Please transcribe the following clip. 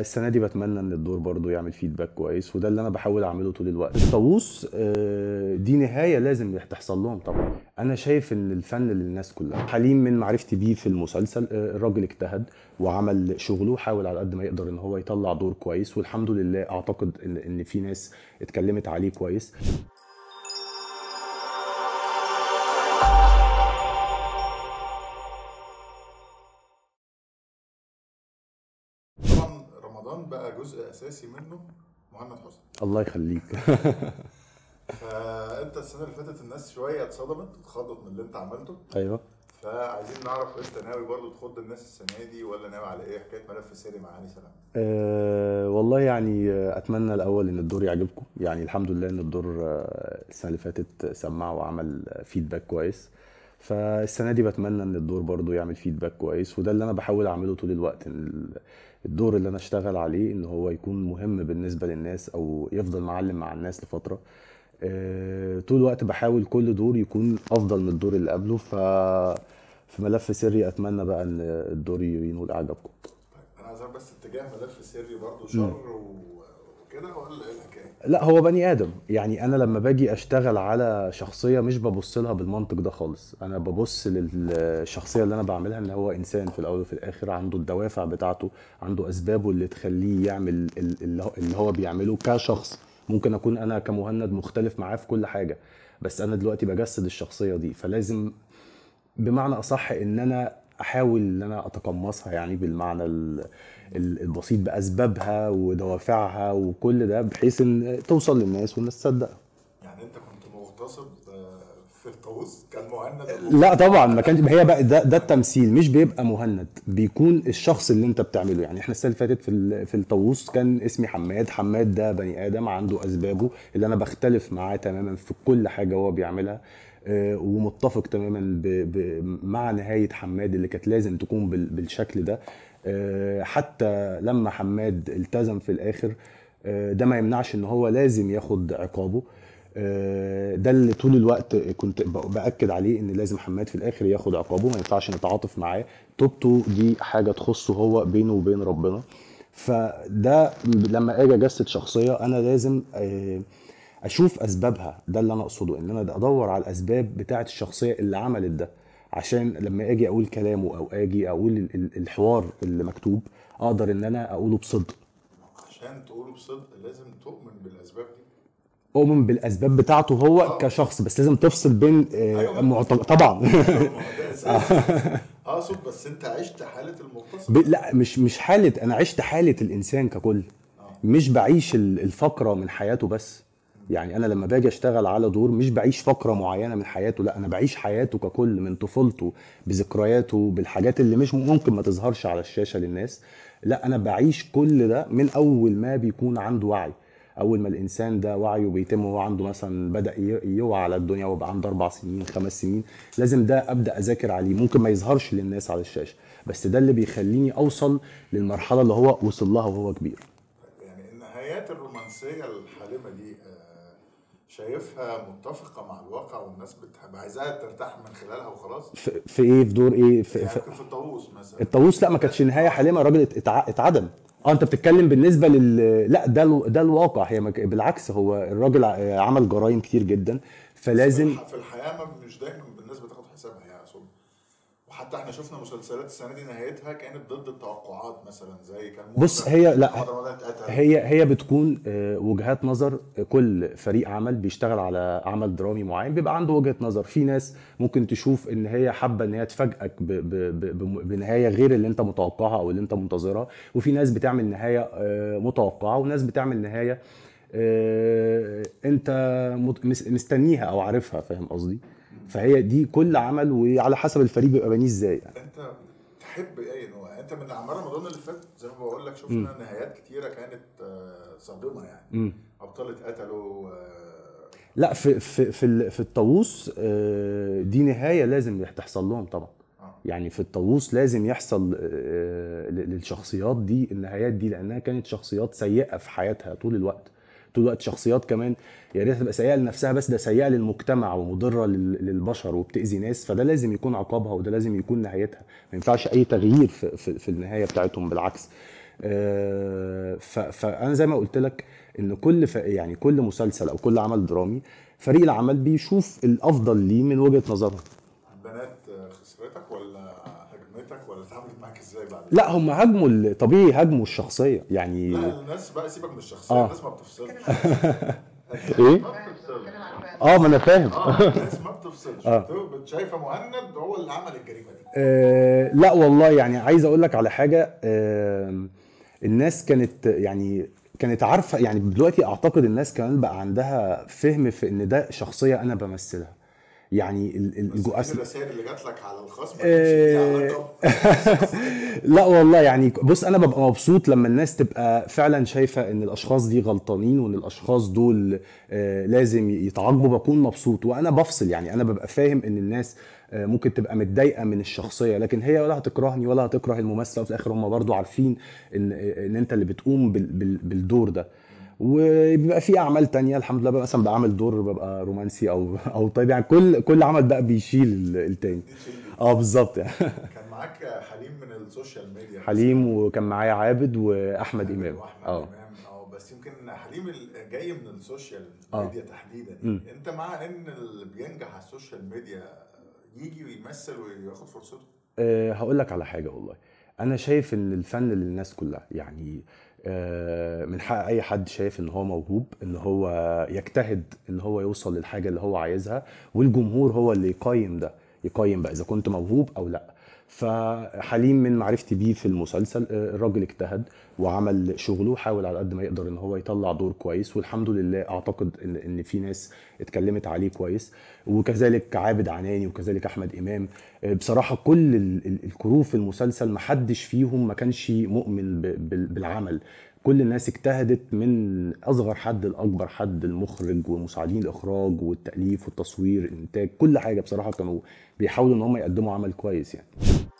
السنه دي بتمنى ان الدور برضو يعمل فيدباك كويس وده اللي انا بحاول اعمله طول الوقت الطاووس آه، دي نهايه لازم تحصل لهم طبعا انا شايف ان الفن للناس كلها حليم من معرفتي بيه في المسلسل آه، الراجل اجتهد وعمل شغله وحاول على قد ما يقدر ان هو يطلع دور كويس والحمد لله اعتقد ان في ناس اتكلمت عليه كويس رمضان بقى جزء اساسي منه مهند حسني الله يخليك فانت السنه اللي فاتت الناس شويه اتصدمت اتخضت من اللي انت عملته ايوه فعايزين نعرف انت ناوي برضه تخض الناس السنه دي ولا ناوي على ايه حكايه ملف سري مع هاني سلام؟ أه والله يعني اتمنى الاول ان الدور يعجبكم يعني الحمد لله ان الدور آه، السنه اللي فاتت سمع وعمل فيدباك كويس فالسنه دي بتمنى ان الدور برضو يعمل فيدباك كويس وده اللي انا بحاول اعمله طول الوقت الدور اللي انا اشتغل عليه ان هو يكون مهم بالنسبه للناس او يفضل معلم مع الناس لفتره آه، طول الوقت بحاول كل دور يكون افضل من الدور اللي قبله ف في ملف سري اتمنى بقى ان الدور ينول اعجابكم طيب، انا عايز بس اتجاه ملف سري برضه شر و... كده ولا إيه لا هو بني ادم يعني انا لما باجي اشتغل على شخصيه مش ببص لها بالمنطق ده خالص انا ببص للشخصيه اللي انا بعملها ان هو انسان في الاول وفي الاخر عنده الدوافع بتاعته عنده اسبابه اللي تخليه يعمل اللي هو بيعمله كشخص ممكن اكون انا كمهند مختلف معاه في كل حاجه بس انا دلوقتي بجسد الشخصيه دي فلازم بمعنى اصح ان انا احاول ان انا اتقمصها يعني بالمعنى البسيط باسبابها ودوافعها وكل ده بحيث ان توصل للناس والناس تصدقها يعني انت كنت مغتصب آه، في الطاووس كان مهند لا طبعا ما كانش هي بقى ده, ده التمثيل مش بيبقى مهند بيكون الشخص اللي انت بتعمله يعني احنا السنه اللي فاتت في في الطاووس كان اسمي حماد حماد ده بني ادم عنده اسبابه اللي انا بختلف معاه تماما في كل حاجه هو بيعملها آه، ومتفق تماما مع نهايه حماد اللي كانت لازم تكون بالشكل ده آه، حتى لما حماد التزم في الاخر آه، ده ما يمنعش ان هو لازم ياخد عقابه آه، ده اللي طول الوقت كنت باكد عليه ان لازم حماد في الاخر ياخد عقابه ما ينفعش نتعاطف معاه توبته دي حاجه تخصه هو بينه وبين ربنا فده لما اجي اجسد شخصيه انا لازم آه، اشوف اسبابها ده اللي انا اقصده ان انا ادور على الاسباب بتاعه الشخصيه اللي عملت ده عشان لما اجي اقول كلامه او اجي اقول الحوار اللي مكتوب اقدر ان انا اقوله بصدق عشان تقوله بصدق لازم تؤمن بالاسباب دي اؤمن بالاسباب بتاعته هو أوه. كشخص بس لازم تفصل بين آه، أيوة معتقد طبعا أيوة، اقصد بس انت عشت حاله المغتصب ب... لا مش مش حاله انا عشت حاله الانسان ككل أوه. مش بعيش الفقره من حياته بس يعني انا لما باجي اشتغل على دور مش بعيش فقره معينه من حياته لا انا بعيش حياته ككل من طفولته بذكرياته بالحاجات اللي مش ممكن ما تظهرش على الشاشه للناس لا انا بعيش كل ده من اول ما بيكون عنده وعي اول ما الانسان ده وعيه بيتم وهو عنده مثلا بدا يوعى على الدنيا ويبقى عنده اربع سنين خمس سنين لازم ده ابدا اذاكر عليه ممكن ما يظهرش للناس على الشاشه بس ده اللي بيخليني اوصل للمرحله اللي هو وصل لها وهو كبير يعني النهايات الرومانسيه الحالمه دي آه، شايفها متفقه مع الواقع والناس بتحب عايزاها ترتاح من خلالها وخلاص في, ايه في دور ايه في, يعني في, في الطاووس مثلا الطاووس لا ما كانتش نهايه حالمه الراجل اتعدم اه انت بتتكلم بالنسبه لل لا ده ال... ده الواقع هي مك... بالعكس هو الراجل عمل جرائم كتير جدا فلازم في الحياه مش دايما الناس بتاخد حسابها يعني وحتى احنا شفنا مسلسلات السنه دي نهايتها كانت ضد التوقعات مثلا زي كان بص هي لا هي هي بتكون آه، وجهات نظر آه، كل فريق عمل بيشتغل على عمل درامي معين بيبقى عنده وجهه نظر في ناس ممكن تشوف ان هي حابه ان هي تفاجئك بنهايه غير اللي انت متوقعها او اللي انت منتظرها وفي ناس بتعمل نهايه آه، متوقعه وناس بتعمل نهايه انت مستنيها او عارفها فاهم قصدي؟ فهي دي كل عمل وعلى حسب الفريق بيبقى بنيه ازاي يعني. انت تحب اي نوع يعني انت من اعمال رمضان اللي فات زي ما بقول لك شفنا م. نهايات كتيره كانت آه، صادمه يعني م. ابطال اتقتلوا لا في في في, في الطاووس آه، دي نهايه لازم تحصل لهم طبعا آه. يعني في الطاووس لازم يحصل للشخصيات دي النهايات دي لانها كانت شخصيات سيئه في حياتها طول الوقت طول الوقت شخصيات كمان يا يعني ريت ريتها تبقى سيئه لنفسها بس ده سيئه للمجتمع ومضره للبشر وبتاذي ناس فده لازم يكون عقابها وده لازم يكون نهايتها ما ينفعش اي تغيير في, في, في النهايه بتاعتهم بالعكس آه، فانا زي ما قلت لك ان كل يعني كل مسلسل او كل عمل درامي فريق العمل بيشوف الافضل ليه من وجهه نظرهم حياتك ولا تعاملت معاك ازاي بعد لا هم هاجموا طبيعي هاجموا الشخصيه يعني لا الناس بقى سيبك من الشخصيه آه. الناس ما بتفصلش ايه؟ اه ما انا فاهم اه الناس ما بتفصلش آه. شايفه مهند هو اللي عمل الجريمه دي آه لا والله يعني عايز اقول لك على حاجه آه الناس كانت يعني كانت عارفه يعني دلوقتي اعتقد الناس كمان بقى عندها فهم في ان ده شخصيه انا بمثلها يعني الجو اصل الرسائل اللي جات لك على الخاص ما آه، لا والله يعني بص انا ببقى مبسوط لما الناس تبقى فعلا شايفه ان الاشخاص دي غلطانين وان الاشخاص دول آه لازم يتعاقبوا بكون مبسوط وانا بفصل يعني انا ببقى فاهم ان الناس آه، ممكن تبقى متضايقه من الشخصيه لكن هي ولا هتكرهني ولا هتكره الممثل وفي الاخر هم برضو عارفين ان آه، ان انت اللي بتقوم بالدور ده وبيبقى في اعمال تانية الحمد لله بقى مثلا بعمل دور ببقى رومانسي او او طيب يعني كل كل عمل بقى بيشيل التاني اه بالظبط يعني كان معاك حليم من السوشيال ميديا حليم وكان معايا عابد واحمد آه. امام اه بس يمكن حليم جاي من السوشيال آه. ميديا تحديدا يعني انت مع ان اللي بينجح على السوشيال ميديا يجي ويمثل وياخد فرصته؟ أه هقول لك على حاجه والله انا شايف ان الفن للناس كلها يعني آه، من حق اي حد شايف ان هو موهوب ان هو يجتهد ان هو يوصل للحاجه اللي هو عايزها والجمهور هو اللي يقيم ده يقيم بقى اذا كنت موهوب او لا فحليم من معرفتي بيه في المسلسل آه، الراجل اجتهد وعمل شغله وحاول على قد ما يقدر ان هو يطلع دور كويس والحمد لله اعتقد ان ان في ناس اتكلمت عليه كويس وكذلك عابد عناني وكذلك احمد امام آه، بصراحه كل الكرو في المسلسل ما حدش فيهم ما كانش مؤمن بالعمل كل الناس اجتهدت من اصغر حد لاكبر حد المخرج ومساعدين الاخراج والتاليف والتصوير الانتاج كل حاجه بصراحه كانوا بيحاولوا ان هم يقدموا عمل كويس يعني